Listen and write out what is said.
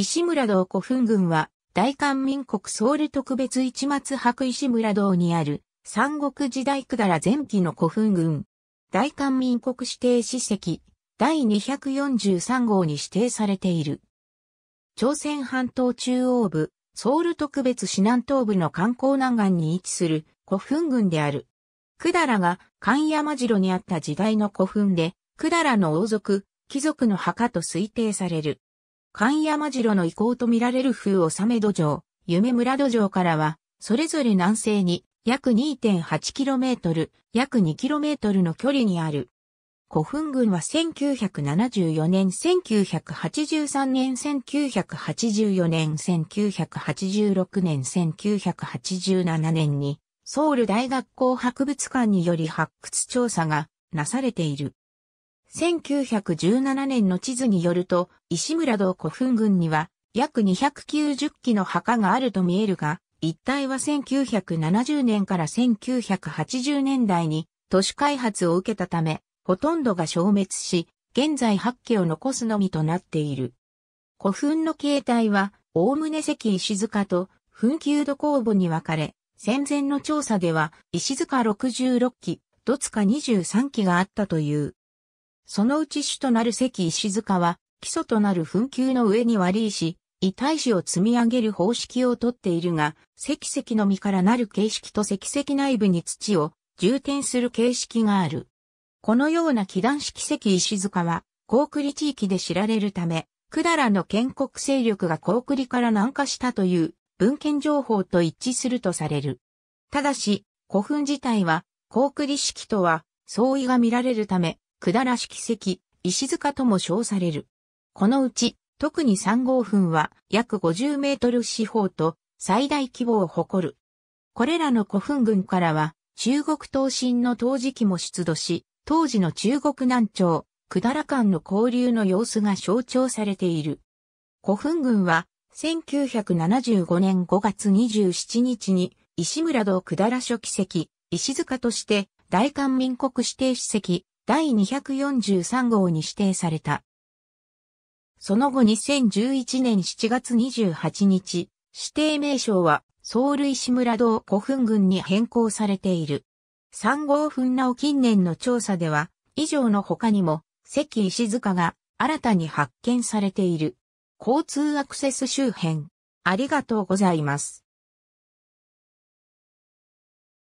石村堂古墳群は、大韓民国ソウル特別市松博石村堂にある、三国時代くだら前期の古墳群。大韓民国指定史跡、第243号に指定されている。朝鮮半島中央部、ソウル特別市南東部の観光南岸に位置する古墳群である。百済が関山城にあった時代の古墳で、百済の王族、貴族の墓と推定される。関山城の遺構と見られる風納め土壌、夢村土壌からは、それぞれ南西に約 2.8km、約 2km の距離にある。古墳群は1974年、1983年、1984年、1986年、1987年に、ソウル大学校博物館により発掘調査がなされている。1917年の地図によると、石村道古墳群には約290基の墓があると見えるが、一帯は1970年から1980年代に都市開発を受けたため、ほとんどが消滅し、現在八基を残すのみとなっている。古墳の形態は、おおむね関石塚と墳丘土工房に分かれ、戦前の調査では石塚66基、土塚23基があったという。そのうち主となる関石塚は、基礎となる墳丘の上に割り石、遺体石を積み上げる方式をとっているが、石石の実からなる形式と石石内部に土を充填する形式がある。このような基願式石石塚は、高栗地域で知られるため、百済の建国勢力が高栗から南下したという文献情報と一致するとされる。ただし、古墳自体は高栗式とは相違が見られるため、くらし奇石、石塚とも称される。このうち、特に3号墳は約50メートル四方と最大規模を誇る。これらの古墳群からは、中国東進の陶磁器も出土し、当時の中国南朝、くだら間の交流の様子が象徴されている。古墳群は、1975年5月27日に、石村道だら書奇石、石塚として、大韓民国指定史跡、第243号に指定された。その後2011年7月28日、指定名称はソウル石村道古墳群に変更されている。3号墳なお近年の調査では、以上の他にも、関石塚が新たに発見されている。交通アクセス周辺。ありがとうございます。